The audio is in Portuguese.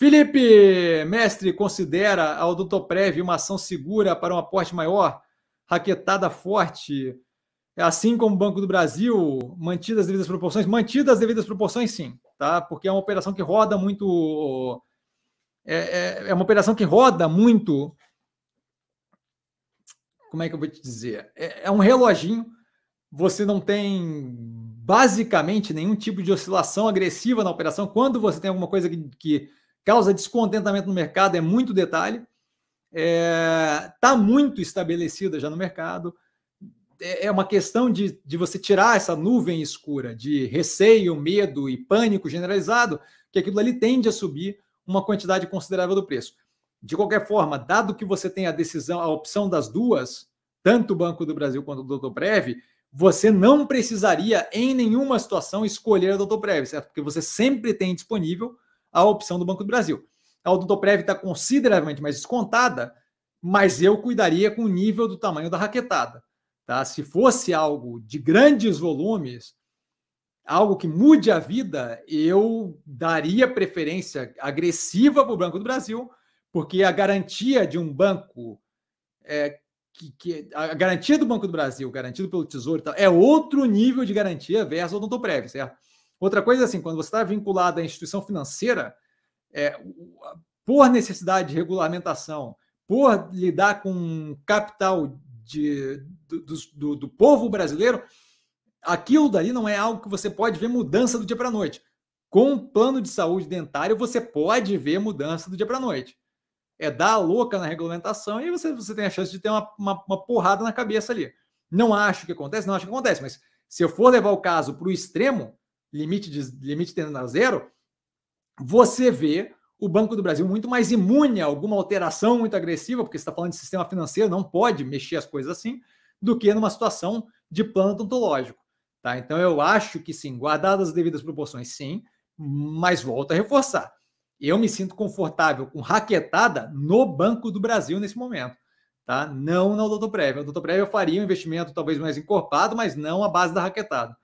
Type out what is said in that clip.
Felipe Mestre considera a Odontoprev uma ação segura para um aporte maior, raquetada forte, é assim como o Banco do Brasil, mantidas as devidas proporções? Mantidas as devidas proporções, sim, tá? Porque é uma operação que roda muito. É, é, é uma operação que roda muito. Como é que eu vou te dizer? é, é um reloginho. Você não tem basicamente nenhum tipo de oscilação agressiva na operação. Quando você tem alguma coisa que, que, causa descontentamento no mercado, é muito detalhe, está é, tá muito estabelecida já no mercado. É, é uma questão de, de você tirar essa nuvem escura de receio, medo e pânico generalizado, que aquilo ali tende a subir uma quantidade considerável do preço. De qualquer forma, dado que você tem a decisão, a opção das duas, tanto o Banco do Brasil quanto o Doutor Prev, você não precisaria, em nenhuma situação, escolher o Doutor Prev, certo? Porque você sempre tem disponível a opção do Banco do Brasil. A Odontoprev está consideravelmente mais descontada, mas eu cuidaria com o nível do tamanho da raquetada. Tá? Se fosse algo de grandes volumes, algo que mude a vida, eu daria preferência agressiva para o Banco do Brasil, porque a garantia de um banco é, que, que, a garantia do Banco do Brasil, garantido pelo Tesouro, é outro nível de garantia versus o Odontoprev, certo? Outra coisa, é assim, quando você está vinculado à instituição financeira, é, por necessidade de regulamentação, por lidar com capital de, do, do, do povo brasileiro, aquilo dali não é algo que você pode ver mudança do dia para a noite. Com um plano de saúde dentário, você pode ver mudança do dia para a noite. É dar a louca na regulamentação e você, você tem a chance de ter uma, uma, uma porrada na cabeça ali. Não acho que acontece, não acho que acontece, mas se eu for levar o caso para o extremo, limite, de, limite tendendo a zero, você vê o Banco do Brasil muito mais imune a alguma alteração muito agressiva, porque você está falando de sistema financeiro, não pode mexer as coisas assim, do que numa situação de plano ontológico. Tá? Então, eu acho que sim, guardadas as devidas proporções, sim, mas volto a reforçar. Eu me sinto confortável com raquetada no Banco do Brasil nesse momento. Tá? Não na Doutor Prévia. A Doutor Prévia eu faria um investimento talvez mais encorpado, mas não à base da raquetada.